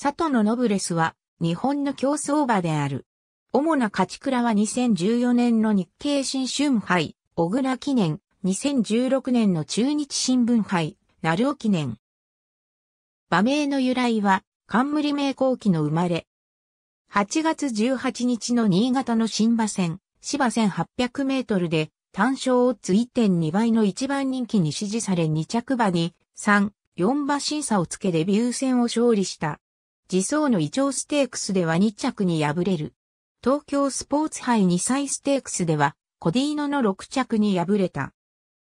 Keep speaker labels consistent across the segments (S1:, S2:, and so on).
S1: 佐藤のノブレスは日本の競争馬である。主な勝ち倉は2014年の日経新春杯、小倉記念、2016年の中日新聞杯、ル尾記念。馬名の由来は、冠名後期の生まれ。8月18日の新潟の新馬戦、芝1800メートルで、単勝オッズ1.2倍の一番人気に支持され2着馬に、3、4馬審査をつけデビュー戦を勝利した。自走のョウステークスでは2着に敗れる。東京スポーツ杯2歳ステークスでは、コディーノの6着に敗れた。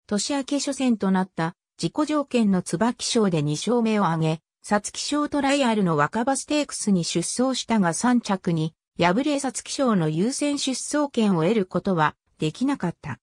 S1: 年明け初戦となった自己条件の椿賞で2勝目を挙げ、ツキ賞トライアルの若葉ステークスに出走したが3着に、敗れツキ賞の優先出走権を得ることはできなかった。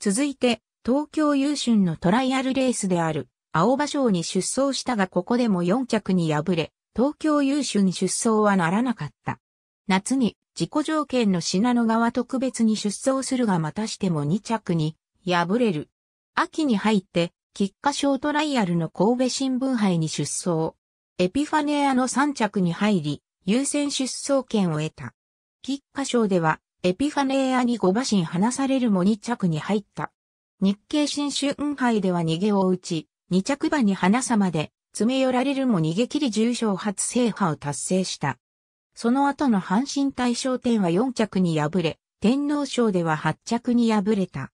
S1: 続いて、東京優春のトライアルレースである、青葉賞に出走したがここでも4着に敗れ、東京優秀に出走はならなかった。夏に自己条件の信濃川特別に出走するがまたしても2着に敗れる。秋に入って菊花賞トライアルの神戸新聞杯に出走。エピファネアの3着に入り、優先出走権を得た。菊花賞では、エピファネアに5馬身離されるも2着に入った。日経新春杯では逃げを打ち、2着馬に花さまで詰め寄られるも逃げ切り重賞初制覇を達成した。その後の阪神大賞典は4着に敗れ、天皇賞では8着に敗れた。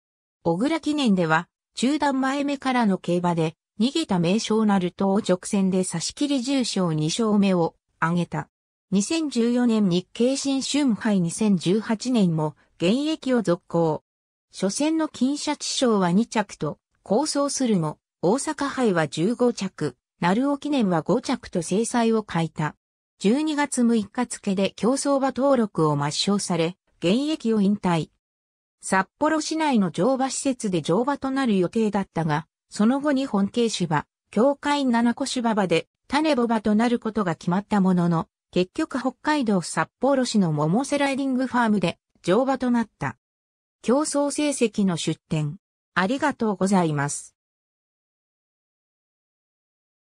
S1: 小倉記念では、中段前目からの競馬で、逃げた名称なるとを直線で差し切り重賞2勝目を挙げた。2014年日経新春杯2018年も現役を続行。初戦の金シャチ賞は2着と、構想するも、大阪杯は15着。鳴尾記念は5着と制裁を欠いた。12月6日付で競走馬登録を抹消され、現役を引退。札幌市内の乗馬施設で乗馬となる予定だったが、その後に本系芝、協会七個芝場で種ボ馬となることが決まったものの、結局北海道札幌市の桃瀬ライディングファームで乗馬となった。競争成績の出展。ありがとうございます。